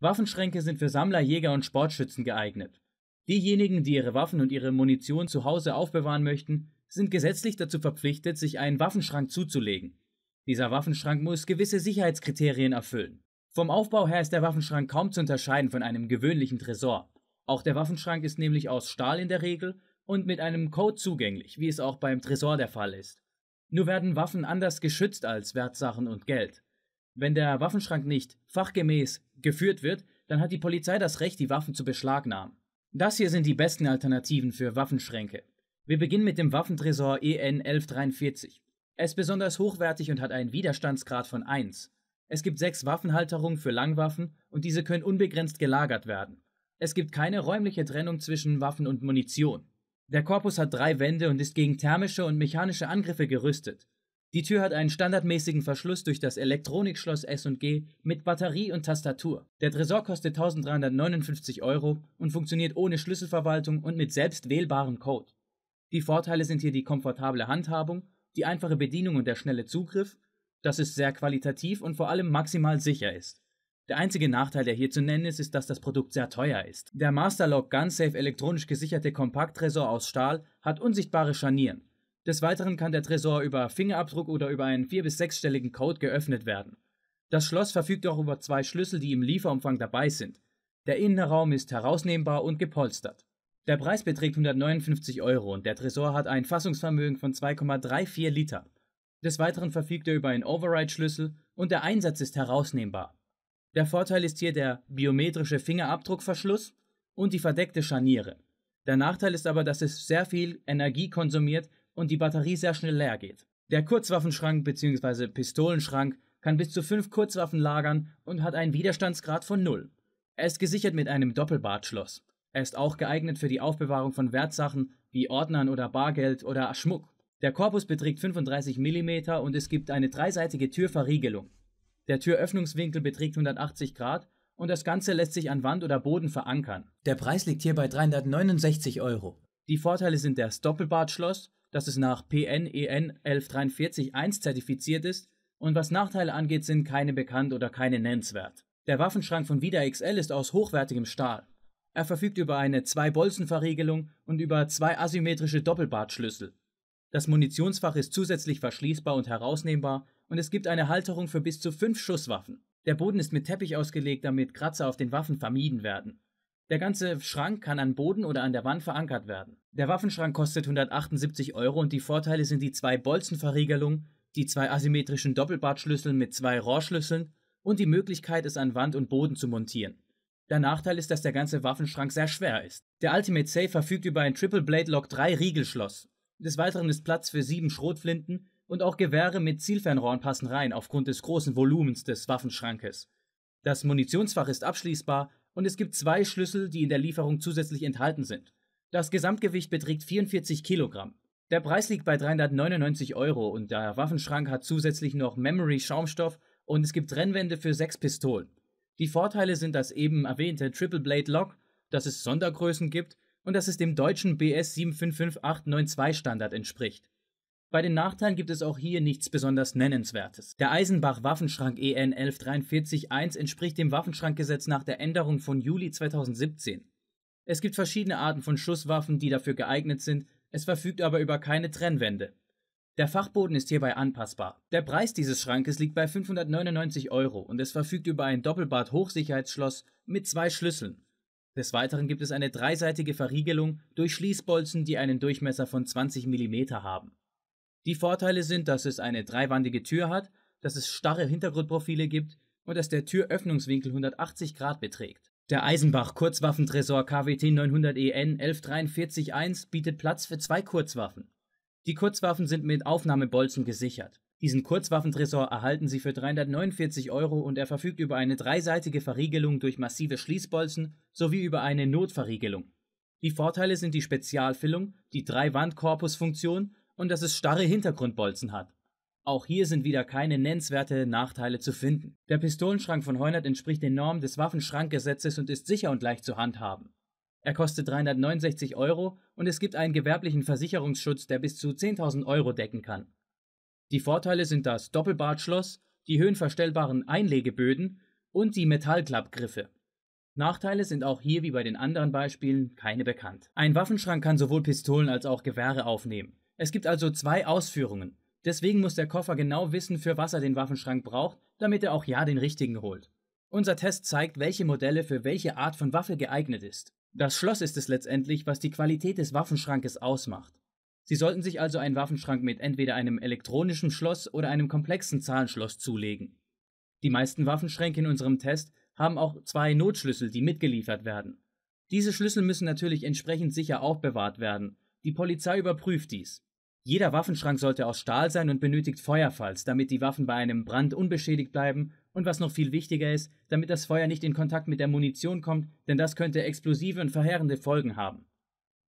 Waffenschränke sind für Sammler, Jäger und Sportschützen geeignet. Diejenigen, die ihre Waffen und ihre Munition zu Hause aufbewahren möchten, sind gesetzlich dazu verpflichtet, sich einen Waffenschrank zuzulegen. Dieser Waffenschrank muss gewisse Sicherheitskriterien erfüllen. Vom Aufbau her ist der Waffenschrank kaum zu unterscheiden von einem gewöhnlichen Tresor. Auch der Waffenschrank ist nämlich aus Stahl in der Regel und mit einem Code zugänglich, wie es auch beim Tresor der Fall ist. Nur werden Waffen anders geschützt als Wertsachen und Geld. Wenn der Waffenschrank nicht fachgemäß geführt wird, dann hat die Polizei das Recht, die Waffen zu beschlagnahmen. Das hier sind die besten Alternativen für Waffenschränke. Wir beginnen mit dem Waffentresor EN 1143. Er ist besonders hochwertig und hat einen Widerstandsgrad von 1. Es gibt sechs Waffenhalterungen für Langwaffen und diese können unbegrenzt gelagert werden. Es gibt keine räumliche Trennung zwischen Waffen und Munition. Der Korpus hat drei Wände und ist gegen thermische und mechanische Angriffe gerüstet. Die Tür hat einen standardmäßigen Verschluss durch das Elektronikschloss S&G mit Batterie und Tastatur. Der Tresor kostet 1359 Euro und funktioniert ohne Schlüsselverwaltung und mit selbst wählbarem Code. Die Vorteile sind hier die komfortable Handhabung, die einfache Bedienung und der schnelle Zugriff, dass es sehr qualitativ und vor allem maximal sicher ist. Der einzige Nachteil, der hier zu nennen ist, ist, dass das Produkt sehr teuer ist. Der Masterlock Gunsafe elektronisch gesicherte Kompakttresor aus Stahl hat unsichtbare Scharnieren. Des Weiteren kann der Tresor über Fingerabdruck oder über einen vier- bis sechsstelligen Code geöffnet werden. Das Schloss verfügt auch über zwei Schlüssel, die im Lieferumfang dabei sind. Der Innenraum ist herausnehmbar und gepolstert. Der Preis beträgt 159 Euro und der Tresor hat ein Fassungsvermögen von 2,34 Liter. Des Weiteren verfügt er über einen Override-Schlüssel und der Einsatz ist herausnehmbar. Der Vorteil ist hier der biometrische Fingerabdruckverschluss und die verdeckte Scharniere. Der Nachteil ist aber, dass es sehr viel Energie konsumiert und die Batterie sehr schnell leer geht. Der Kurzwaffenschrank bzw. Pistolenschrank kann bis zu fünf Kurzwaffen lagern und hat einen Widerstandsgrad von null. Er ist gesichert mit einem Doppelbartschloss. Er ist auch geeignet für die Aufbewahrung von Wertsachen wie Ordnern oder Bargeld oder Schmuck. Der Korpus beträgt 35 mm und es gibt eine dreiseitige Türverriegelung. Der Türöffnungswinkel beträgt 180 Grad und das Ganze lässt sich an Wand oder Boden verankern. Der Preis liegt hier bei 369 Euro. Die Vorteile sind das Doppelbartschloss, dass es nach PNEN 1143-1 e zertifiziert ist und was Nachteile angeht, sind keine bekannt oder keine nennenswert. Der Waffenschrank von Vida XL ist aus hochwertigem Stahl. Er verfügt über eine Zwei-Bolzen-Verriegelung und über zwei asymmetrische Doppelbartschlüssel. Das Munitionsfach ist zusätzlich verschließbar und herausnehmbar und es gibt eine Halterung für bis zu fünf Schusswaffen. Der Boden ist mit Teppich ausgelegt, damit Kratzer auf den Waffen vermieden werden. Der ganze Schrank kann an Boden oder an der Wand verankert werden. Der Waffenschrank kostet 178 Euro und die Vorteile sind die zwei Bolzenverriegelung, die zwei asymmetrischen Doppelbartschlüssel mit zwei Rohrschlüsseln und die Möglichkeit, es an Wand und Boden zu montieren. Der Nachteil ist, dass der ganze Waffenschrank sehr schwer ist. Der Ultimate Safe verfügt über ein Triple Blade Lock 3 Riegelschloss. Des Weiteren ist Platz für sieben Schrotflinten und auch Gewehre mit Zielfernrohren passen rein aufgrund des großen Volumens des Waffenschrankes. Das Munitionsfach ist abschließbar und es gibt zwei Schlüssel, die in der Lieferung zusätzlich enthalten sind. Das Gesamtgewicht beträgt 44 Kilogramm. Der Preis liegt bei 399 Euro und der Waffenschrank hat zusätzlich noch Memory-Schaumstoff und es gibt Rennwände für sechs Pistolen. Die Vorteile sind das eben erwähnte Triple Blade Lock, dass es Sondergrößen gibt und dass es dem deutschen BS 755892 Standard entspricht. Bei den Nachteilen gibt es auch hier nichts besonders Nennenswertes. Der Eisenbach-Waffenschrank EN 1143-1 entspricht dem Waffenschrankgesetz nach der Änderung von Juli 2017. Es gibt verschiedene Arten von Schusswaffen, die dafür geeignet sind, es verfügt aber über keine Trennwände. Der Fachboden ist hierbei anpassbar. Der Preis dieses Schrankes liegt bei 599 Euro und es verfügt über ein doppelbad hochsicherheitsschloss mit zwei Schlüsseln. Des Weiteren gibt es eine dreiseitige Verriegelung durch Schließbolzen, die einen Durchmesser von 20 mm haben. Die Vorteile sind, dass es eine dreiwandige Tür hat, dass es starre Hintergrundprofile gibt und dass der Türöffnungswinkel 180 Grad beträgt. Der Eisenbach Kurzwaffentresor KWT 900EN 11441 bietet Platz für zwei Kurzwaffen. Die Kurzwaffen sind mit Aufnahmebolzen gesichert. Diesen Kurzwaffentresor erhalten Sie für 349 Euro und er verfügt über eine dreiseitige Verriegelung durch massive Schließbolzen sowie über eine Notverriegelung. Die Vorteile sind die Spezialfüllung, die drei wand korpus funktion und dass es starre Hintergrundbolzen hat. Auch hier sind wieder keine nennenswerte Nachteile zu finden. Der Pistolenschrank von Heunert entspricht den Normen des Waffenschrankgesetzes und ist sicher und leicht zu handhaben. Er kostet 369 Euro und es gibt einen gewerblichen Versicherungsschutz, der bis zu 10.000 Euro decken kann. Die Vorteile sind das Doppelbartschloss, die höhenverstellbaren Einlegeböden und die Metallklappgriffe. Nachteile sind auch hier wie bei den anderen Beispielen keine bekannt. Ein Waffenschrank kann sowohl Pistolen als auch Gewehre aufnehmen. Es gibt also zwei Ausführungen. Deswegen muss der Koffer genau wissen, für was er den Waffenschrank braucht, damit er auch ja den richtigen holt. Unser Test zeigt, welche Modelle für welche Art von Waffe geeignet ist. Das Schloss ist es letztendlich, was die Qualität des Waffenschrankes ausmacht. Sie sollten sich also einen Waffenschrank mit entweder einem elektronischen Schloss oder einem komplexen Zahlenschloss zulegen. Die meisten Waffenschränke in unserem Test haben auch zwei Notschlüssel, die mitgeliefert werden. Diese Schlüssel müssen natürlich entsprechend sicher aufbewahrt werden. Die Polizei überprüft dies. Jeder Waffenschrank sollte aus Stahl sein und benötigt Feuerfalls, damit die Waffen bei einem Brand unbeschädigt bleiben und was noch viel wichtiger ist, damit das Feuer nicht in Kontakt mit der Munition kommt, denn das könnte explosive und verheerende Folgen haben.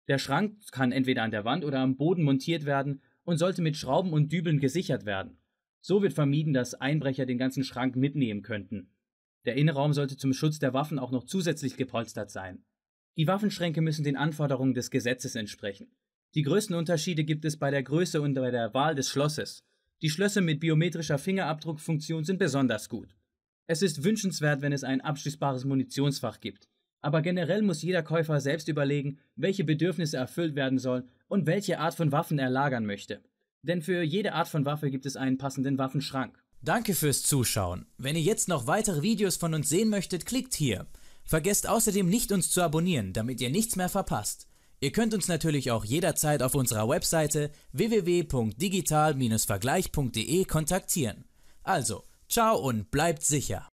Der Schrank kann entweder an der Wand oder am Boden montiert werden und sollte mit Schrauben und Dübeln gesichert werden. So wird vermieden, dass Einbrecher den ganzen Schrank mitnehmen könnten. Der Innenraum sollte zum Schutz der Waffen auch noch zusätzlich gepolstert sein. Die Waffenschränke müssen den Anforderungen des Gesetzes entsprechen. Die größten Unterschiede gibt es bei der Größe und bei der Wahl des Schlosses. Die Schlösser mit biometrischer Fingerabdruckfunktion sind besonders gut. Es ist wünschenswert, wenn es ein abschließbares Munitionsfach gibt. Aber generell muss jeder Käufer selbst überlegen, welche Bedürfnisse erfüllt werden sollen und welche Art von Waffen er lagern möchte. Denn für jede Art von Waffe gibt es einen passenden Waffenschrank. Danke fürs Zuschauen. Wenn ihr jetzt noch weitere Videos von uns sehen möchtet, klickt hier. Vergesst außerdem nicht uns zu abonnieren, damit ihr nichts mehr verpasst. Ihr könnt uns natürlich auch jederzeit auf unserer Webseite www.digital-vergleich.de kontaktieren. Also, ciao und bleibt sicher!